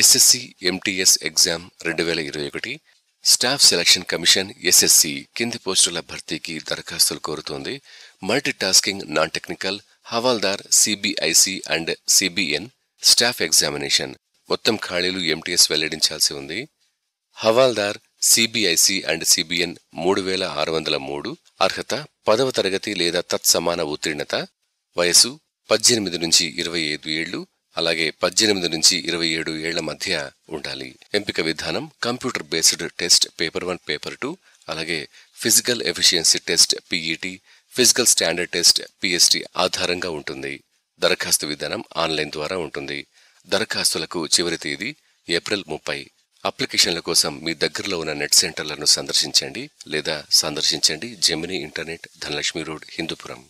SSC MTS exam రెండు వేల ఇరవై ఒకటి స్టాఫ్ సెలక్షన్ కమిషన్ ఎస్ఎస్సి కింది పోస్టుల భర్తీకి దరఖాస్తులు కోరుతోంది మల్టీ టాస్కింగ్ నాన్ టెక్నికల్ హవాల్దార్ CBIC and CBN staff examination మొత్తం ఖాళీలు ఎంటీఎస్ వెల్లడించాల్సి ఉంది హవాల్దార్ సిబిఐసి అండ్ సిబిఎన్ మూడు వేల ఆరు వందల మూడు అర్హత పదవ తరగతి లేదా తత్సమాన ఉత్తీర్ణత వయసు పద్దెనిమిది నుంచి ఇరవై ఐదు ఏళ్లు అలాగే పద్దెనిమిది నుంచి ఇరవై ఏడు ఏళ్ల మధ్య ఉండాలి ఎంపిక విధానం computer based test paper one paper two అలాగే physical efficiency test PET physical standard test PST ఆధారంగా ఉంటుంది దరఖాస్తు విధానం ఆన్లైన్ ద్వారా ఉంటుంది దరఖాస్తులకు చివరి తేదీ ఏప్రిల్ ముప్పై అప్లికేషన్ల కోసం మీ దగ్గరలో ఉన్న నెట్ సెంటర్లను సందర్శించండి లేదా సందర్శించండి Gemini internet Dhanalakshmi road Hindupuram